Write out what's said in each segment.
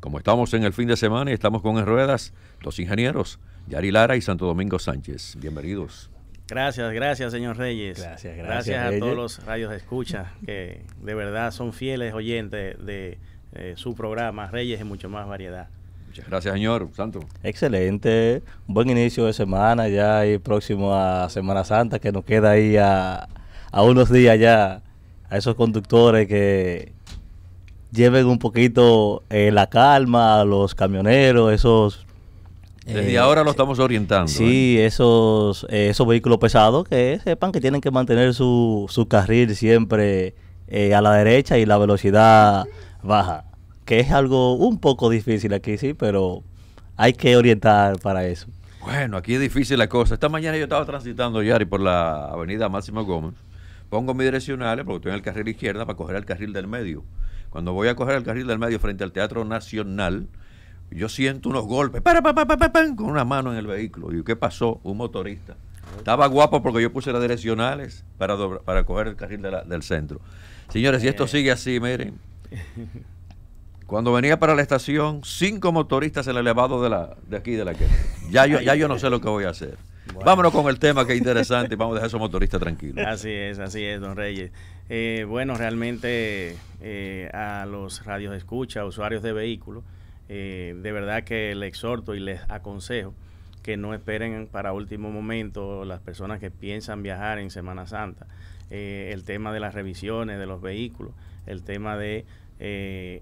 Como estamos en el fin de semana y estamos con en ruedas, los ingenieros, Yari Lara y Santo Domingo Sánchez. Bienvenidos. Gracias, gracias, señor Reyes. Gracias, gracias. a todos los radios de escucha que de verdad son fieles oyentes de eh, su programa Reyes y mucho más variedad. Muchas gracias, señor Santo. Excelente. Buen inicio de semana ya y próximo a Semana Santa que nos queda ahí a unos días ya a esos conductores que lleven un poquito eh, la calma a los camioneros, esos... Desde eh, ahora lo estamos orientando. Sí, ¿eh? esos, esos vehículos pesados que sepan que tienen que mantener su, su carril siempre a la derecha y la velocidad baja, que es algo un poco difícil aquí, sí, pero hay que orientar para eso. Bueno, aquí es difícil la cosa. Esta mañana yo estaba transitando, Yari, por la avenida Máximo Gómez. Pongo mis direccionales porque estoy en el carril izquierda para coger el carril del medio. Cuando voy a coger el carril del medio frente al Teatro Nacional, yo siento unos golpes, para, pa, pa, pa, con una mano en el vehículo. ¿Y qué pasó? Un motorista. Estaba guapo porque yo puse las direccionales para, para coger el carril del centro. Señores, si esto eh. sigue así, miren. Cuando venía para la estación, cinco motoristas en el elevado de, la, de aquí de la que. Ya yo, ya yo no sé lo que voy a hacer. Vámonos con el tema que es interesante y vamos a dejar a esos motoristas tranquilos. Así es, así es, don Reyes. Eh, bueno, realmente eh, a los radios escucha, usuarios de vehículos, eh, de verdad que les exhorto y les aconsejo que no esperen para último momento las personas que piensan viajar en Semana Santa. el tema de las revisiones de los vehículos, el tema de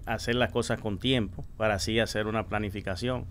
hacer las cosas con tiempo para así hacer una planificación,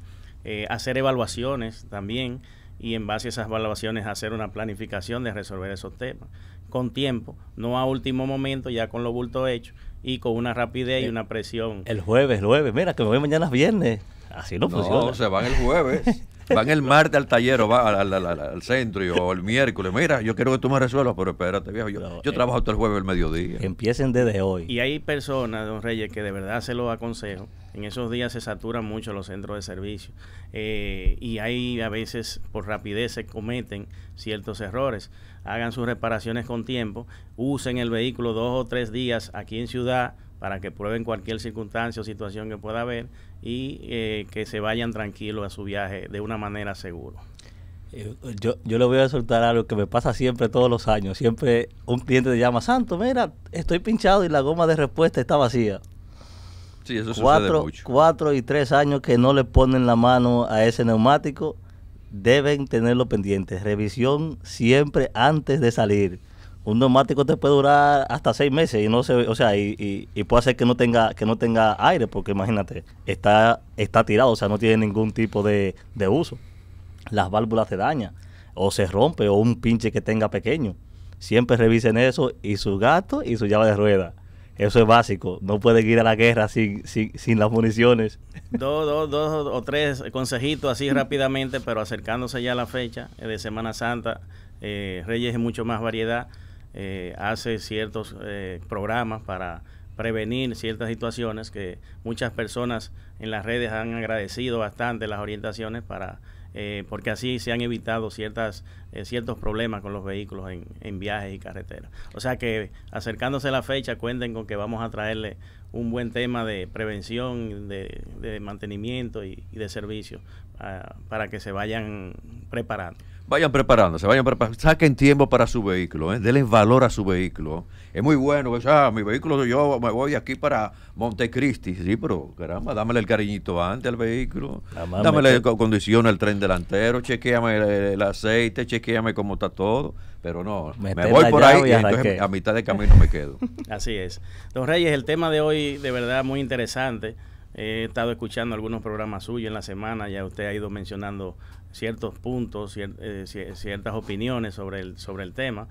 hacer evaluaciones también y en base a esas evaluaciones hacer una planificación de resolver esos temas con tiempo, no a último momento, ya con lo bulto hecho y con una rapidez y eh, una presión. El jueves, el jueves, mira que me voy mañana viernes. Así no, funciona. No, se van el jueves. Van el martes al taller o al, centro o el miércoles. Mira, yo quiero que tú me resuelvas, pero espérate, viejo. Yo, yo eh, trabajo hasta el jueves el mediodía. Empiecen desde hoy. Y hay personas, don Reyes, que de verdad se lo aconsejo, en esos días se saturan mucho los centros de servicio eh, y ahí a veces por rapidez se cometen ciertos errores. Hagan sus reparaciones con tiempo, usen el vehículo dos o tres días aquí en ciudad para que prueben cualquier circunstancia o situación que pueda haber y eh, que se vayan tranquilos a su viaje de una manera segura. Eh, yo, yo le voy a soltar algo que me pasa siempre todos los años. Siempre un cliente te llama, Santo, mira, estoy pinchado y la goma de respuesta está vacía cuatro, y tres años que no le ponen la mano a ese neumático, deben tenerlo pendiente. Revisión siempre antes de salir. Un neumático te puede durar hasta seis meses y no se, o sea, y, puede hacer que no tenga que no tenga aire, porque imagínate, está está tirado, o sea, no tiene ningún tipo de, de uso. Las válvulas se dañan o se rompe o un pinche que tenga pequeño. Siempre revisen eso y su gato y su llave de rueda. Eso es básico. No pueden ir a la guerra sin, sin, las municiones. Dos, dos, o tres consejitos así rápidamente, pero acercándose ya a la fecha eh, de Semana Santa, eh, Reyes es mucho más variedad. Eh, hace ciertos programas para prevenir ciertas situaciones que muchas personas en las redes han agradecido bastante las orientaciones para eh, porque así se han evitado ciertas, eh, ciertos problemas con los vehículos en, viajes y carreteras. O sea que acercándose la fecha, cuenten con que vamos a traerle un buen tema de prevención, de, de mantenimiento y, de servicio ah, para que se vayan preparando. Vayan preparándose, vayan Saquen tiempo para su vehículo, ¿eh? denle valor a su vehículo. Es muy bueno, ah, mi vehículo, yo me voy aquí para Montecristi. Sí, pero caramba, dámele el cariñito antes al vehículo. dámele condición al tren delantero, chequeame el, aceite, chequeame cómo está todo. Pero no, me voy por ahí entonces a mitad de camino me quedo. Así es. Don Reyes, el tema de hoy de verdad muy interesante. He estado escuchando algunos programas suyos en la semana, ya usted ha ido mencionando ciertos puntos, eh, ciertas opiniones sobre el, sobre el tema.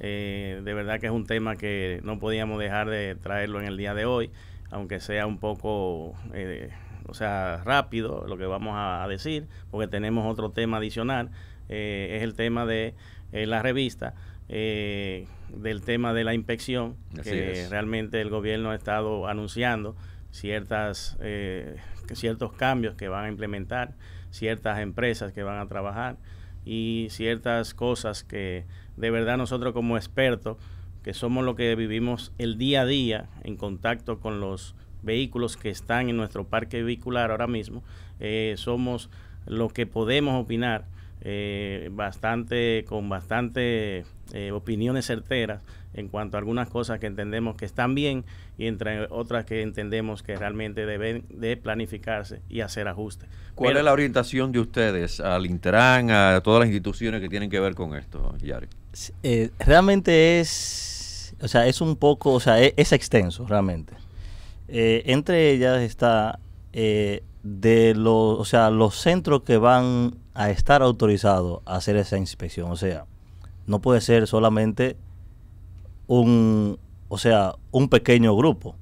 Eh, de verdad que es un tema que no podíamos dejar de traerlo en el día de hoy, aunque sea un poco, eh, o sea, rápido lo que vamos a, decir, porque tenemos otro tema adicional, es el tema de la revista. del tema de la inspección que realmente el gobierno ha estado anunciando ciertas, eh, ciertos cambios que van a implementar, ciertas empresas que van a trabajar y ciertas cosas que de verdad nosotros como expertos, que somos los que vivimos el día a día en contacto con los vehículos que están en nuestro parque vehicular ahora mismo, eh, somos lo que podemos opinar eh, bastante, con bastante opiniones certeras en cuanto a algunas cosas que entendemos que están bien y entre otras que entendemos que realmente deben de planificarse y hacer ajustes. ¿Cuál es la orientación de ustedes al Interán, a todas las instituciones que tienen que ver con esto, Yari? Eh, realmente es, o sea, es un poco, o sea, e-, es, extenso realmente. Eh, entre ellas está eh, de los, o sea, los centros que van a estar autorizados a hacer esa inspección, o sea, no puede ser solamente un, o sea, un pequeño grupo,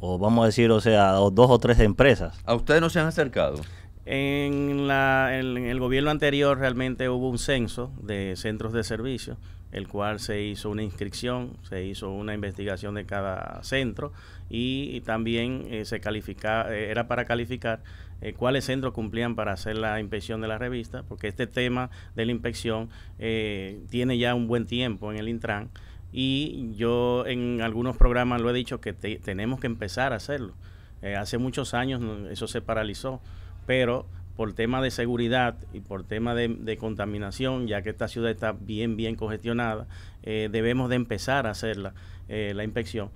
o vamos a decir, o sea, dos o tres empresas. ¿A ustedes no se han acercado? En, la, el gobierno anterior realmente hubo un censo de centros de servicio, el cual se hizo una inscripción, se hizo una investigación de cada centro y, también eh, se califica, eh, era para calificar eh, cuáles centros cumplían para hacer la inspección de la revista, porque este tema de la inspección tiene ya un buen tiempo en el Intran y yo en algunos programas lo he dicho que tenemos que empezar a hacerlo. Eh, hace muchos años eso se paralizó, pero por tema de seguridad y por tema de, contaminación, ya que esta ciudad está bien, bien congestionada, eh, debemos de empezar a hacer la, eh, la inspección.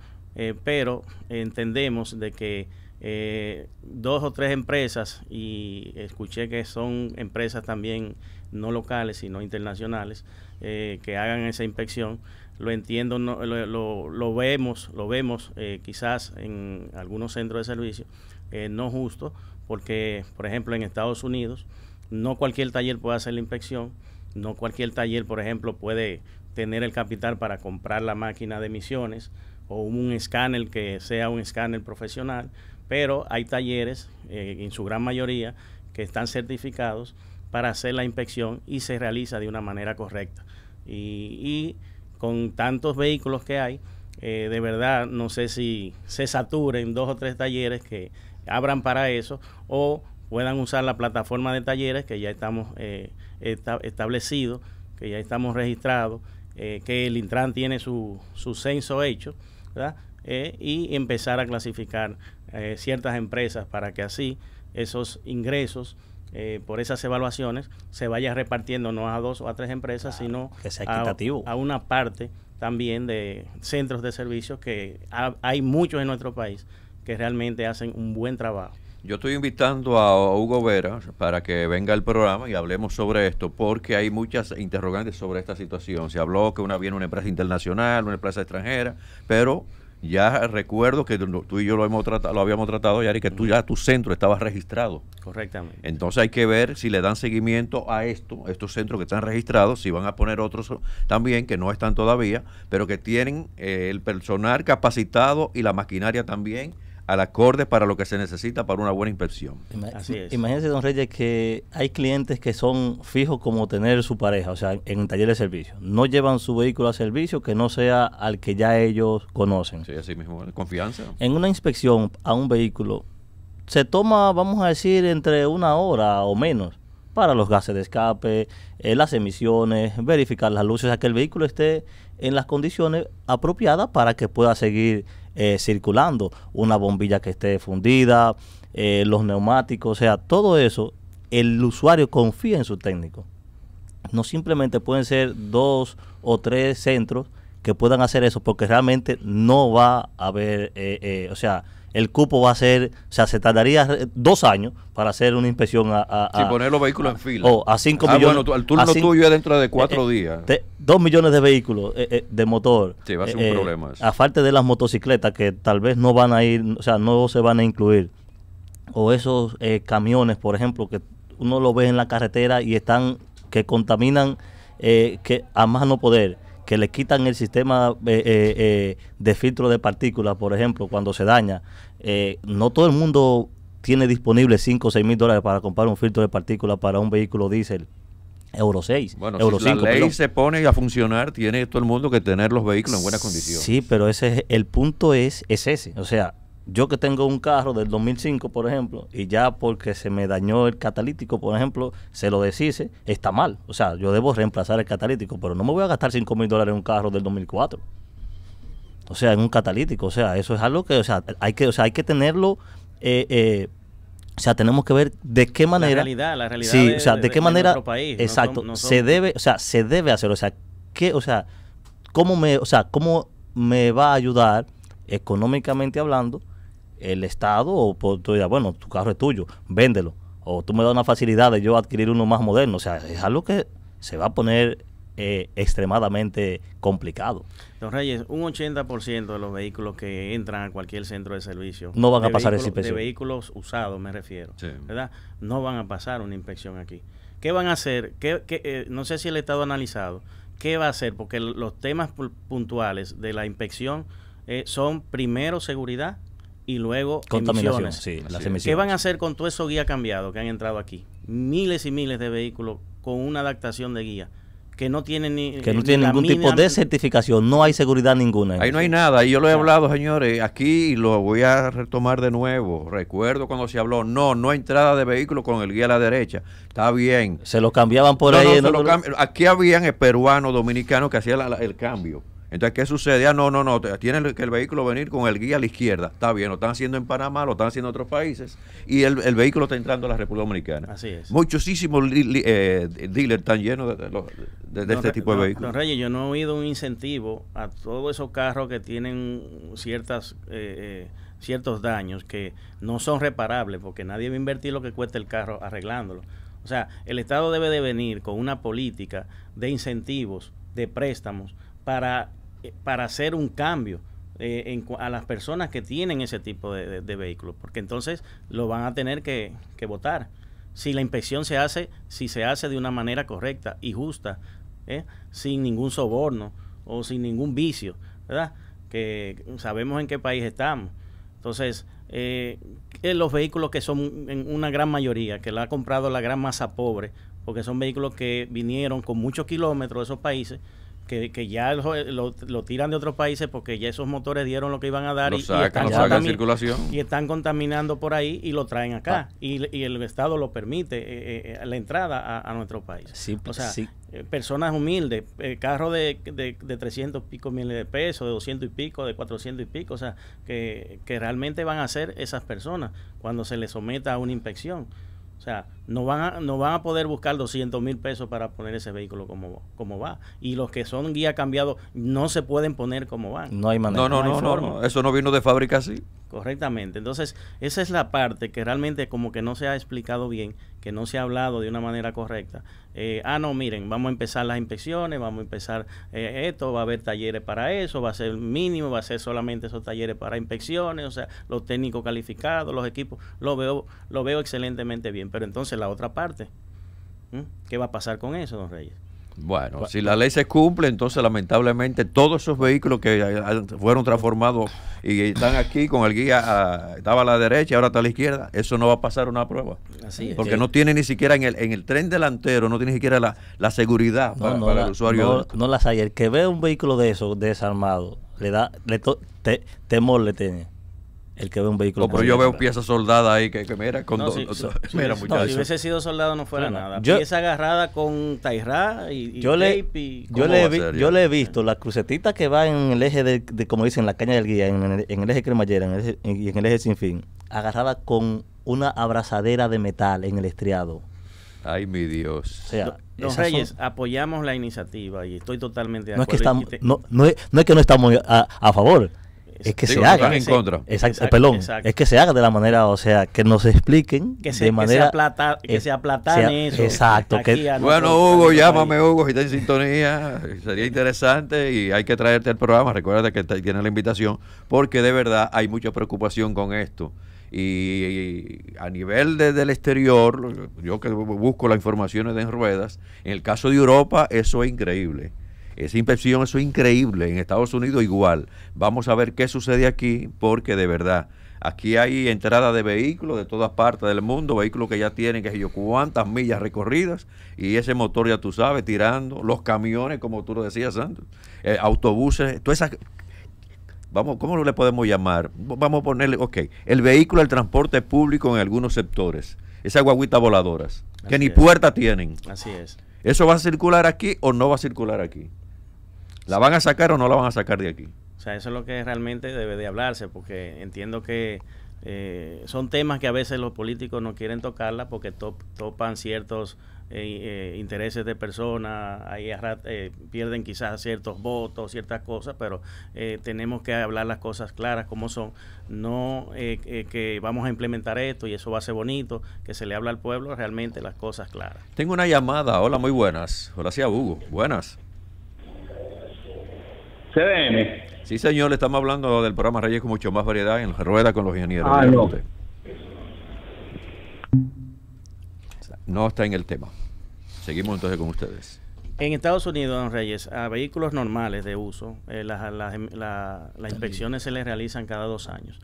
pero entendemos de que dos o tres empresas, y escuché que son empresas también no locales, sino internacionales, que hagan esa inspección lo entiendo, no, lo, vemos, lo vemos eh, quizás en algunos centros de servicio, eh, no justo, porque por ejemplo en Estados Unidos no cualquier taller puede hacer la inspección, no cualquier taller por ejemplo puede tener el capital para comprar la máquina de emisiones o un escáner que sea un escáner profesional, pero hay talleres, eh, en su gran mayoría, que están certificados para hacer la inspección y se realiza de una manera correcta. y con tantos vehículos que hay, eh, de verdad no sé si se saturen dos o tres talleres que abran para eso o puedan usar la plataforma de talleres que ya estamos eh, establecidos, que ya estamos registrados, eh, que el Intran tiene su, censo hecho, y empezar a clasificar ciertas empresas para que así esos ingresos eh, por esas evaluaciones se vaya repartiendo no a dos o a tres empresas, sino A, una parte también de centros de servicios que hay muchos en nuestro país que realmente hacen un buen trabajo. Yo estoy invitando a Hugo Vera para que venga al programa y hablemos sobre esto, porque hay muchas interrogantes sobre esta situación. Se habló que una viene una empresa internacional, una empresa extranjera, pero ya recuerdo que tú y yo lo, hemos tratado, lo habíamos tratado, Yari, que tú ya tu centro estaba registrado. Correctamente. Entonces hay que ver si le dan seguimiento a esto, estos centros que están registrados, si van a poner otros también que no están todavía, pero que tienen eh, el personal capacitado y la maquinaria también al acorde para lo que se necesita para una buena inspección. Así Imagínense, don Reyes, que hay clientes que son fijos como tener su pareja, o sea, en el taller de servicio. No llevan su vehículo a servicio que no sea al que ya ellos conocen. Sí, así mismo, ¿eh? confianza. En una inspección a un vehículo se toma, vamos a decir, entre una hora o menos para los gases de escape, eh, las emisiones, verificar las luces, o sea, que el vehículo esté en las condiciones apropiadas para que pueda seguir eh, circulando, una bombilla que esté fundida, eh, los neumáticos, o sea, todo eso, el usuario confía en su técnico. No simplemente pueden ser dos o tres centros que puedan hacer eso, porque realmente no va a haber, eh, o sea, el cupo va a ser, o sea, se tardaría dos años para hacer una inspección a... a, poner los vehículos en fila. O oh, a 5 ah, millones... Bueno, turno tuyo es dentro de cuatro eh, eh, días. dos millones de vehículos eh, de motor. Sí, va a ser un problema. Aparte de las motocicletas que tal vez no van a ir, o sea, no se van a incluir. O esos camiones, por ejemplo, que uno lo ve en la carretera y están, que contaminan que a más no poder que le quitan el sistema eh, eh, eh, de filtro de partículas, por ejemplo, cuando se daña. no todo el mundo tiene disponible 5 o 6 mil dólares para comprar un filtro de partículas para un vehículo diésel. Euro 6, bueno, Euro si La ley se pone a funcionar, tiene todo el mundo que tener los vehículos en buenas condiciones. Sí, pero ese el punto es, es ese. O sea, yo que tengo un carro del 2005, por ejemplo, y ya porque se me dañó el catalítico, por ejemplo, se lo deshice, está mal. O sea, yo debo reemplazar el catalítico, pero no me voy a gastar 5 mil dólares en un carro del 2004. O sea, en un catalítico. O sea, eso es algo que, o sea, hay que, o sea, hay que tenerlo. Eh, eh, o sea, tenemos que ver de qué manera. La realidad, la realidad. Sí, o sea, de, qué manera. Exacto. Se debe, o sea, se debe hacer. O sea, qué, o sea, cómo me, o sea, cómo me va a ayudar económicamente hablando el Estado o tú digas, bueno, tu carro es tuyo, véndelo. O tú me das una facilidad de yo adquirir uno más moderno. O sea, es algo que se va a poner eh, extremadamente complicado. Don Reyes, un 80% de los vehículos que entran a cualquier centro de servicio no van a pasar esa inspección. De vehículos usados, me refiero, ¿verdad? No van a pasar una inspección aquí. ¿Qué van a hacer? ¿Qué, eh, no sé si el Estado ha analizado. ¿Qué va a hacer? Porque los temas puntuales de la inspección eh, son primero seguridad y luego ¿Qué van a hacer con todo eso guía cambiado que han entrado aquí? Miles y miles de vehículos con una adaptación de guía que no tienen ni que no ningún tipo de certificación, no hay seguridad ninguna. Ahí no hay nada, yo lo he hablado, señores, aquí lo voy a retomar de nuevo. Recuerdo cuando se habló, no, no entrada de vehículo con el guía a la derecha. Está bien. Se lo cambiaban por ahí. No, aquí habían peruanos, dominicanos que hacían el cambio entonces, ¿qué sucede? Ah, no, no, no, tiene que el vehículo venir con el guía a la izquierda. Está bien, lo están haciendo en Panamá, lo están haciendo en otros países, y el, vehículo está entrando a la República Dominicana. Así es. Muchísimos eh, dealers están llenos de, este tipo de vehículos. Don Reyes, yo no he oído un incentivo a todos esos carros que tienen ciertas... Eh, eh, ciertos daños que no son reparables porque nadie va a invertir lo que cuesta el carro arreglándolo. O sea, el Estado debe de venir con una política de incentivos, de préstamos, para eh, para hacer un cambio. Eh, a las personas que tienen ese tipo de, vehículos, porque entonces lo van a tener que, votar. Si la inspección se hace, si se hace de una manera correcta y justa, ¿eh? sin ningún soborno o sin ningún vicio, ¿verdad? Que sabemos en qué país estamos. Entonces, los vehículos que son en una gran mayoría, que la ha comprado la gran masa pobre, porque son vehículos que vinieron con muchos kilómetros de esos países, que, que ya lo, lo, tiran de otros países porque ya esos motores dieron lo que iban a dar y, están circulación. y están contaminando por ahí y lo traen acá. Ah. Y, el Estado lo permite, eh, eh, eh, la entrada a, nuestro país. o sea, personas humildes, carros de, de, de, 300 y pico miles de pesos, de 200 y pico, de 400 y pico, o sea, que, que realmente van a ser esas personas cuando se les someta a una inspección. O sea, no van a, no van a poder buscar 200 mil pesos para poner ese vehículo como, como va. Y los que son guía cambiado no se pueden poner como van. No hay manera. No, no, no, no, no, eso no vino de fábrica así. Correctamente. Entonces, esa es la parte que realmente como que no se ha explicado bien, que no se ha hablado de una manera correcta. Eh, ah, no, miren, vamos a empezar las inspecciones, vamos a empezar eh, esto, va a haber talleres para eso, va a ser mínimo, va a ser solamente esos talleres para inspecciones, o sea, los técnicos calificados, los equipos, lo veo, lo veo excelentemente bien. Pero entonces la otra parte, ¿qué va a pasar con eso, don Reyes? Bueno, si la ley se cumple, entonces lamentablemente todos esos vehículos que eh, fueron transformados y están aquí con el guía, ah, estaba a la derecha y ahora está a la izquierda, eso no va a pasar una prueba. porque no tiene ni siquiera en el, en el tren delantero, no tiene ni siquiera la, seguridad para, el usuario. No, las hay. El que ve un vehículo de eso desarmado, le da temor le tiene el que ve un vehículo. pero yo veo piezas soldadas ahí que, mira, con dos, si hubiese sido soldado no fuera nada. Yo, Pieza agarrada con Taira y, yo le, yo, le yo le he visto la crucetita que va en el eje de, como dicen, la caña del guía, en, el, eje cremallera y en el eje sin fin, agarrada con una abrazadera de metal en el estriado. Ay, mi Dios. O sea, los Reyes, apoyamos la iniciativa y estoy totalmente de acuerdo. No es que, no, es, que no estamos a favor, es que se haga. En contra. Exacto, es que se haga de la manera, o sea, que nos expliquen que se, de manera... Que aplata, eso. Exacto. bueno, Hugo, llámame Hugo, si está en sintonía, sería interesante y hay que traerte al programa, recuerda que tienes la invitación, porque de verdad hay mucha preocupación con esto. Y, a nivel desde el exterior, yo que busco las informaciones de en ruedas, en el caso de Europa eso es increíble esa inspección, eso es increíble. En Estados Unidos igual. Vamos a ver qué sucede aquí, porque de verdad, aquí hay entrada de vehículos de todas partes del mundo, vehículos que ya tienen, que yo, cuántas millas recorridas, y ese motor ya tú sabes, tirando, los camiones, como tú lo decías, Santos, eh, autobuses, todas esas vamos, ¿cómo le podemos llamar? Vamos a ponerle, ok, el vehículo, el transporte público en algunos sectores, esas guaguitas voladoras, que ni puerta tienen. Así es. ¿Eso va a circular aquí o no va a circular aquí? ¿La van a sacar o no la van a sacar de aquí? O sea, eso es lo que realmente debe de hablarse, porque entiendo que eh, son temas que a veces los políticos no quieren tocarla porque topan ciertos eh, eh, intereses de personas, ahí pierden quizás ciertos votos, ciertas cosas, pero tenemos que hablar las cosas claras como son, no que vamos a implementar esto y eso va a ser bonito, que se le habla al pueblo realmente las cosas claras. Tengo una llamada, hola, muy buenas, Hola, sí, Hugo, buenas. CDN. Sí, señor, le estamos hablando del programa Reyes con mucho más variedad en Rueda con los ingenieros. Ah, no. está en el tema. Seguimos entonces con ustedes. En Estados Unidos, don Reyes, a vehículos normales de uso, eh, las, em, inspecciones se les realizan cada dos años.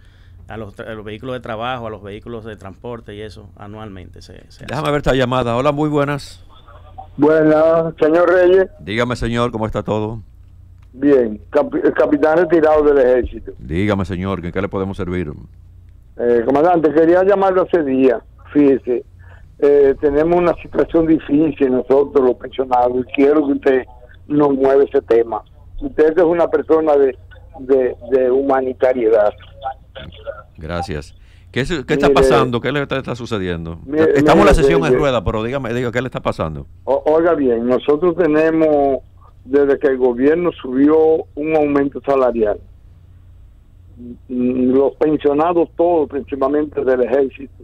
A los, vehículos de trabajo, a los vehículos de transporte y eso, anualmente se, Déjame ver esta llamada. Hola, muy buenas. Buenas, señor Reyes. Dígame, señor, ¿cómo está todo? Bien, el capitán retirado del ejército. Dígame, señor, ¿en qué le podemos servir? Eh, comandante, quería llamarlo hace día. Fíjese, eh, tenemos una situación difícil nosotros, los pensionados, y quiero que usted nos mueva ese tema. Usted es una persona de, de, humanitariedad. Gracias. ¿Qué, qué está pasando? ¿Qué le está, sucediendo? Estamos en la sesión en rueda, pero dígame, diga, ¿qué le está pasando? oiga bien, nosotros tenemos desde que el gobierno subió un aumento salarial. Mm, los pensionados todos, principalmente del ejército,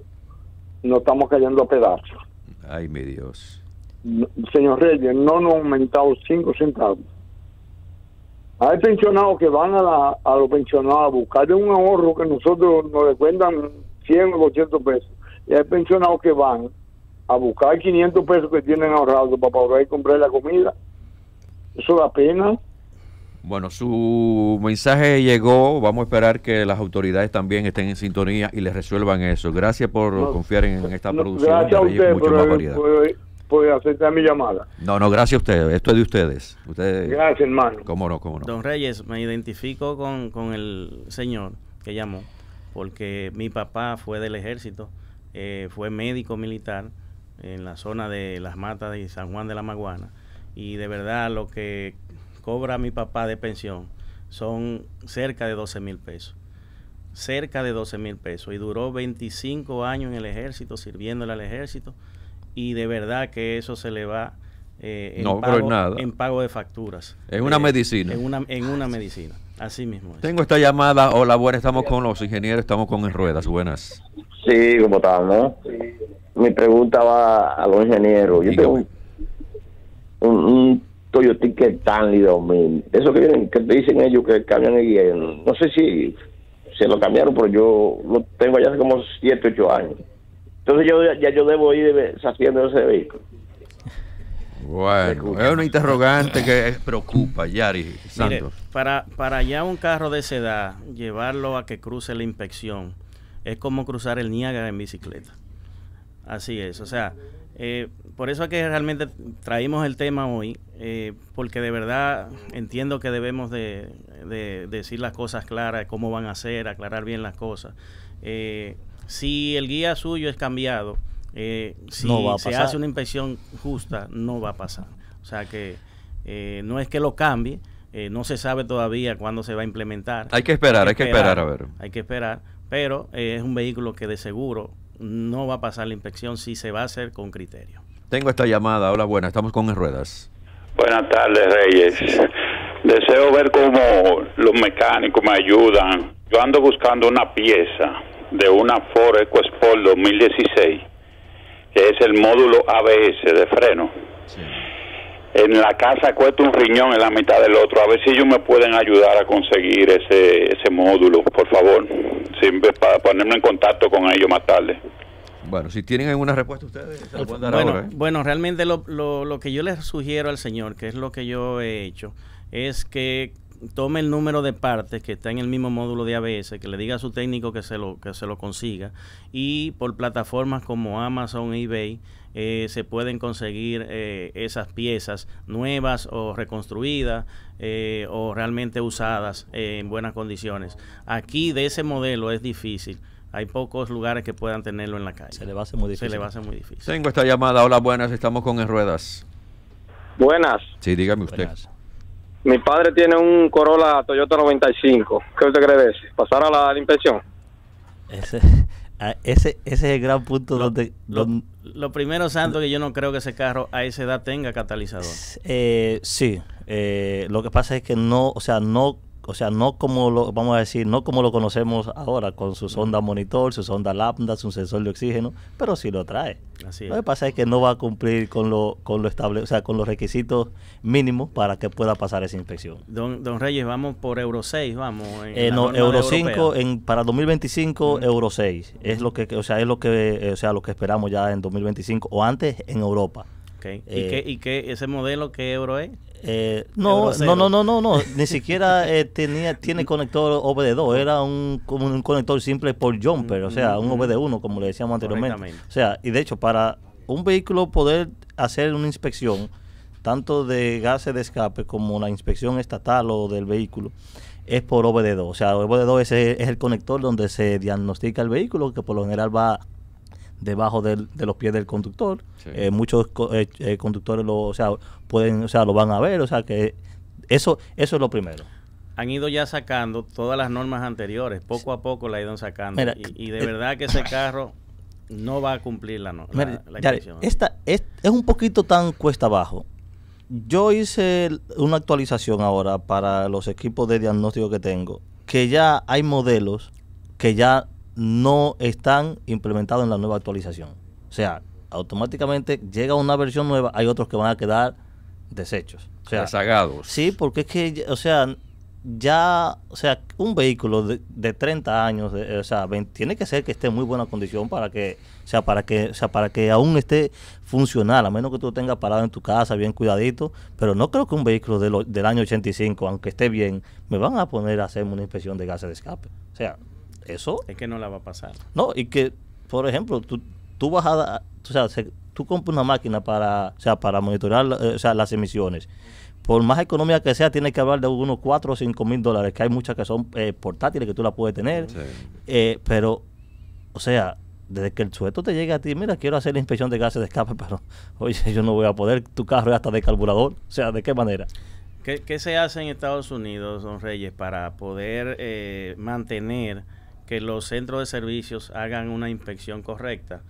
nos estamos cayendo a pedazos. Ay, mi Dios. Señor Reyes, no nos ha aumentado cinco centavos. Hay pensionados que van a, los pensionados a buscar un ahorro que nosotros nos le cuentan 100 o 200 pesos. Y hay pensionados que van a buscar 500 pesos que tienen ahorrados para poder comprar la comida eso da pena. Bueno, su mensaje llegó. Vamos a esperar que las autoridades también estén en sintonía y le resuelvan eso. Gracias por confiar en, esta producción. Gracias a usted por, aceptar mi llamada. No, no, gracias a ustedes. Esto es de ustedes. ustedes gracias, hermano. Cómo no, no. Don Reyes, me identifico con, con el señor que llamó, porque mi papá fue del ejército, eh, fue médico militar en la zona de las matas de San Juan de la Maguana y de verdad lo que cobra mi papá de pensión son cerca de 12 mil pesos. Cerca de 12 mil pesos. Y duró 25 años en el ejército, sirviéndole al ejército. Y de verdad que eso se le va eh, en, pago, de facturas. en una eh, medicina. En una, en una medicina. Así mismo. Tengo esta llamada. Hola, buenas. Estamos con los ingenieros, estamos con en ruedas. Buenas. Sí, como tal, Mi pregunta va a los ingenieros. Yo tengo, un, un y 2000. Eso que, que dicen ellos que cambian el guía. No sé si se lo cambiaron, pero yo lo tengo ya hace como 7, 8 años. Entonces yo ya yo debo ir haciendo ese vehículo. Bueno, es una interrogante que preocupa, Yari Santos. para, para allá un carro de esa edad, llevarlo a que cruce la inspección, es como cruzar el Niágara en bicicleta. Así es, o sea, eh, por eso es que realmente traímos el tema hoy, eh, porque de verdad entiendo que debemos de, decir las cosas claras, cómo van a ser, aclarar bien las cosas. Eh, si el guía suyo es cambiado, si se hace una inspección justa, no va a pasar. O sea que no es que lo cambie, no se sabe todavía cuándo se va a implementar. hay que esperar, hay que esperar a ver. Hay que esperar, pero es un vehículo que de seguro no va a pasar la inspección si se va a hacer con criterio. Tengo esta llamada. Hola, buena. Estamos con ruedas. Buenas tardes, Reyes. Deseo ver cómo los mecánicos me ayudan. Yo ando buscando una pieza de una Ford EcoSport 2016, que es el módulo ABS de freno. Sí en la casa cuesta un riñón en la mitad del otro. A ver si ellos me pueden ayudar a conseguir ese, ese módulo, por favor, siempre para ponerme en contacto con ellos más tarde. Bueno, si tienen alguna respuesta ustedes, se la pueden dar bueno, ¿eh? bueno, realmente lo, que yo les sugiero al señor, que es lo que yo he hecho, es que tome el número de partes que está en el mismo módulo de ABS, que le diga a su técnico que se lo, que se lo consiga, y por plataformas como Amazon, eBay, eh, se pueden conseguir eh, esas piezas nuevas o reconstruidas eh, o realmente usadas en buenas condiciones. Aquí de ese modelo es difícil. Hay pocos lugares que puedan tenerlo en la calle. Se le va a hacer muy difícil. le muy difícil. Tengo esta llamada. Hola, buenas. Estamos con Ruedas. Buenas. Sí, dígame usted. Mi padre tiene un Corolla Toyota 95. ¿Qué usted cree de ese? ¿Pasar a la, la Ese, ese, es el gran punto donde, lo, primero, Santo, que yo no creo que ese carro a esa edad tenga catalizador. Eh, sí, eh, lo que pasa es que no, o sea, no o sea, no como lo, vamos a decir, no como lo conocemos ahora, con su sonda monitor, su sonda lambda, su sensor de oxígeno, pero sí lo trae. Lo que pasa es que no va a cumplir con lo, con lo estable, o sea, con los requisitos mínimos para que pueda pasar esa inspección. Don, Reyes, vamos por Euro 6, vamos. Eh, Euro 5 en, para 2025, Euro 6 es lo que, o sea, es lo que, eh, o sea, lo que esperamos ya en 2025 o antes en Europa. ¿Y, eh, qué, ¿Y qué ese modelo que euro es? Eh, no, no, no, no, no, ni siquiera eh, tenía, tiene conector OBD2, era un, un conector simple por jumper, o sea, un mm, mm, mm. OBD1, como le decíamos anteriormente. O sea, y de hecho, para un vehículo poder hacer una inspección, tanto de gases de escape como la inspección estatal o del vehículo, es por OBD2. O sea, OBD2 es, es el conector donde se diagnostica el vehículo, que por lo general va debajo de los pies del conductor. Eh, muchos eh, eh, conductores lo, o sea, pueden, o sea, lo van a ver, o sea que eso, eso es lo primero. Han ido ya sacando todas las normas anteriores, poco a poco la ido sacando. y, de verdad que ese carro no va a cumplir la norma. esta es, es un poquito tan cuesta abajo. Yo hice una actualización ahora para los equipos de diagnóstico que tengo, que ya hay modelos que ya no están implementados en la nueva actualización. O sea, automáticamente llega una versión nueva, hay otros que van a quedar desechos. O sea, Sí, porque es que, o sea, ya, o sea, un vehículo de, de 30 años, o sea, tiene que ser que esté en muy buena condición para que, o sea, para que, o sea, para que aún esté funcional, a menos que tú lo tengas parado en tu casa, bien cuidadito, pero no creo que un vehículo de del año 85, aunque esté bien, me van a poner a hacerme una inspección de gases de escape. O sea, eso... Es que no la va a pasar. No, y que, por ejemplo, tú, tú vas a... O sea, tú compras una máquina para, o sea, para monitorear eh, o sea, las emisiones. Por más económica que sea, tiene que hablar de unos 4 o 5 mil dólares, que hay muchas que son eh, portátiles que tú la puedes tener. Eh, pero, o sea, desde que el sueldo te llegue a ti, mira, quiero hacer la inspección de gases de escape, pero oye, yo no voy a poder, tu carro es hasta de carburador. O sea, ¿de qué manera? ¿Qué, qué se hace en Estados Unidos, don Reyes, para poder mantener que los centros de servicios hagan una inspección correcta.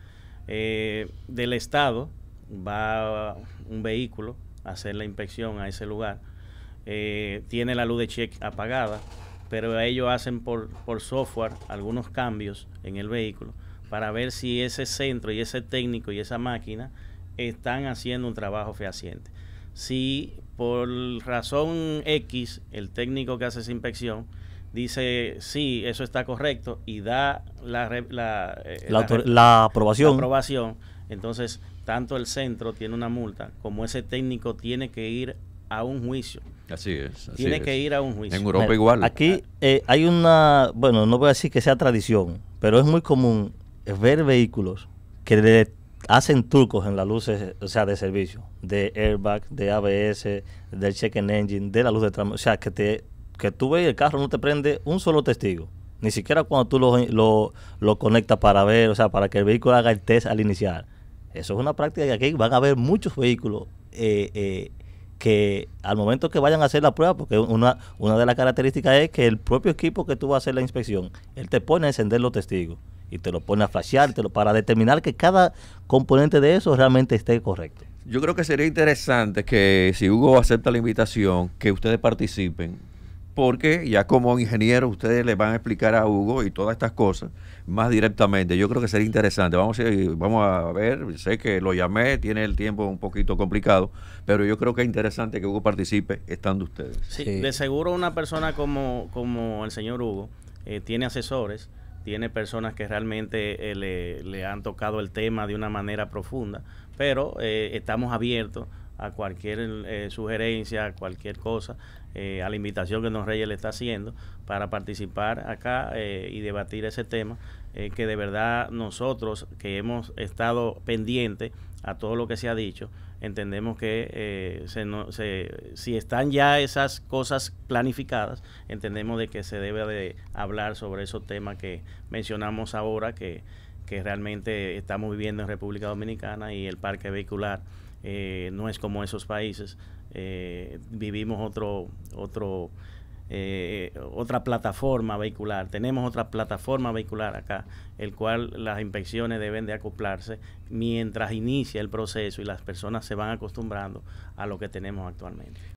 Eh, del Estado va un vehículo a hacer la inspección a ese lugar. Eh, tiene la luz de check apagada, pero ellos hacen por, por software algunos cambios en el vehículo para ver si ese centro y ese técnico y esa máquina están haciendo un trabajo fehaciente. Si por razón X el técnico que hace esa inspección dice sí, eso está correcto y da la, la, eh, la, aprobación. entonces tanto el centro tiene una multa como ese técnico tiene que ir a un juicio. Así es. tiene que ir a un juicio. En Europa igual. Aquí eh, hay una, bueno, no voy a decir que sea tradición, pero es muy común ver vehículos que le hacen trucos en las luces, o sea, de servicio, de airbag, de ABS, del check-in engine, de la luz de tramo, o sea, que te que tú ves el carro no te prende un solo testigo. Ni siquiera cuando tú lo, lo, conectas para ver, o sea, para que el vehículo haga el test al iniciar. Eso es una práctica y aquí van a haber muchos vehículos eh, eh, que al momento que vayan a hacer la prueba, porque una, una de las características es que el propio equipo que tú vas a hacer la inspección, él te pone a encender los testigos y te lo pone a flashear te lo, para determinar que cada componente de eso realmente esté correcto. Yo creo que sería interesante que si Hugo acepta la invitación, que ustedes participen porque ya como ingeniero ustedes le van a explicar a Hugo y todas estas cosas más directamente. Yo creo que sería interesante. Vamos a, vamos a ver, sé que lo llamé, tiene el tiempo un poquito complicado, pero yo creo que es interesante que Hugo participe estando ustedes. Sí, de seguro una persona como, como el señor Hugo eh, tiene asesores, tiene personas que realmente eh, le, le, han tocado el tema de una manera profunda, pero eh, estamos abiertos a cualquier eh, sugerencia, a cualquier cosa, eh, a la invitación que Don Reyes le está haciendo para participar acá eh, y debatir ese tema que de verdad nosotros que hemos estado pendientes a todo lo que se ha dicho, entendemos que si están ya esas cosas planificadas, entendemos de que se debe de hablar sobre esos temas que mencionamos ahora, que, que realmente estamos viviendo en República Dominicana y el parque vehicular eh, no es como esos países. Eh, vivimos otro, otro, eh, otra plataforma vehicular, tenemos otra plataforma vehicular acá, el cual las inspecciones deben de acoplarse mientras inicia el proceso y las personas se van acostumbrando a lo que tenemos actualmente.